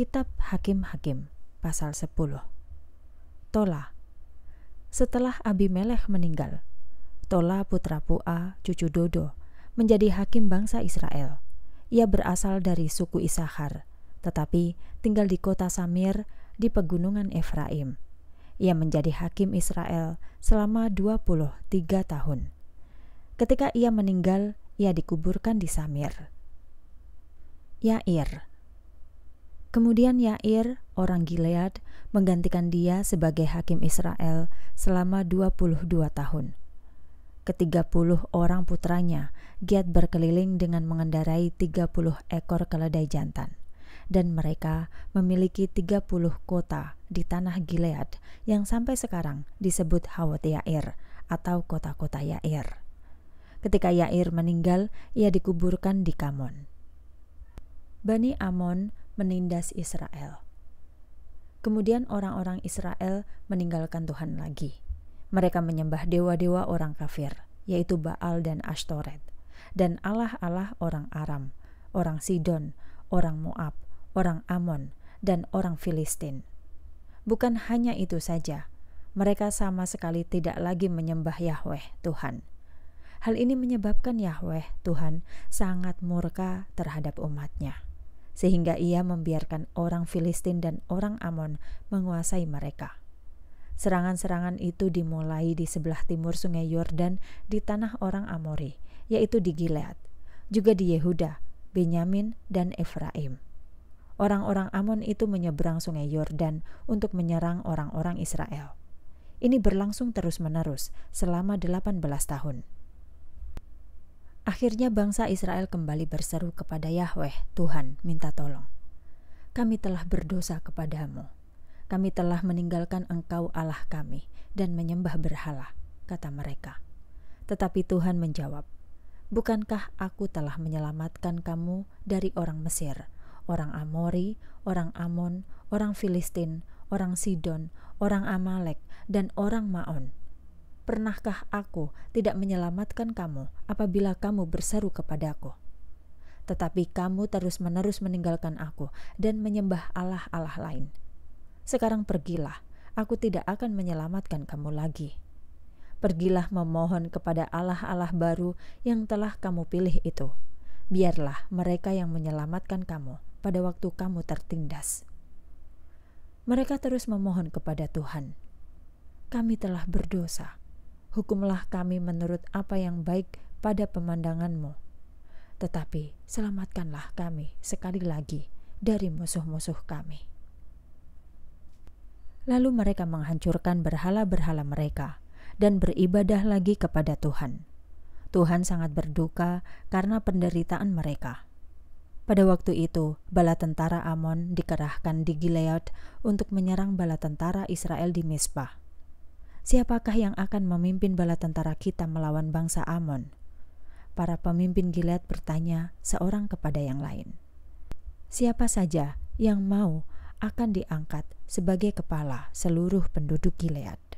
Kitab Hakim-Hakim pasal 10 Tola Setelah Abimelech meninggal, Tola putra Pua, cucu Dodo, menjadi hakim bangsa Israel. Ia berasal dari suku Isahar, tetapi tinggal di kota Samir di pegunungan Efraim. Ia menjadi hakim Israel selama 23 tahun. Ketika ia meninggal, ia dikuburkan di Samir. Yair, Kemudian Yair, orang Gilead, menggantikan dia sebagai hakim Israel selama 22 tahun. Ketiga puluh orang putranya giat berkeliling dengan mengendarai tiga puluh ekor keledai jantan. Dan mereka memiliki tiga puluh kota di tanah Gilead yang sampai sekarang disebut Hawat Yair atau kota-kota Yair. Ketika Yair meninggal, ia dikuburkan di Kamon. Bani Amon menindas Israel. Kemudian orang-orang Israel meninggalkan Tuhan lagi. Mereka menyembah dewa-dewa orang kafir, yaitu Baal dan Ashtoret, dan allah-allah orang Aram, orang Sidon, orang Moab, orang Amon, dan orang Filistin. Bukan hanya itu saja, mereka sama sekali tidak lagi menyembah Yahweh, Tuhan. Hal ini menyebabkan Yahweh, Tuhan, sangat murka terhadap umatnya sehingga ia membiarkan orang Filistin dan orang Amon menguasai mereka. Serangan-serangan itu dimulai di sebelah timur Sungai Yordan di tanah orang Amori, yaitu di Gilead, juga di Yehuda, Benyamin, dan Efraim. Orang-orang Amon itu menyeberang Sungai Yordan untuk menyerang orang-orang Israel. Ini berlangsung terus-menerus selama 18 tahun. Akhirnya bangsa Israel kembali berseru kepada Yahweh, Tuhan, minta tolong. Kami telah berdosa kepadamu. Kami telah meninggalkan engkau Allah kami dan menyembah berhala, kata mereka. Tetapi Tuhan menjawab, Bukankah aku telah menyelamatkan kamu dari orang Mesir, orang Amori, orang Amon, orang Filistin, orang Sidon, orang Amalek, dan orang Maon, Pernahkah aku tidak menyelamatkan kamu apabila kamu berseru kepadaku? Tetapi kamu terus-menerus meninggalkan aku dan menyembah allah-allah lain. Sekarang pergilah, aku tidak akan menyelamatkan kamu lagi. Pergilah memohon kepada allah-allah baru yang telah kamu pilih itu. Biarlah mereka yang menyelamatkan kamu pada waktu kamu tertindas. Mereka terus memohon kepada Tuhan. Kami telah berdosa hukumlah kami menurut apa yang baik pada pemandanganmu. Tetapi selamatkanlah kami sekali lagi dari musuh-musuh kami. Lalu mereka menghancurkan berhala-berhala mereka dan beribadah lagi kepada Tuhan. Tuhan sangat berduka karena penderitaan mereka. Pada waktu itu, bala tentara Amon dikerahkan di Gilead untuk menyerang bala tentara Israel di Misbah siapakah yang akan memimpin bala tentara kita melawan bangsa Amon? Para pemimpin Gilead bertanya seorang kepada yang lain. Siapa saja yang mau akan diangkat sebagai kepala seluruh penduduk Gilead.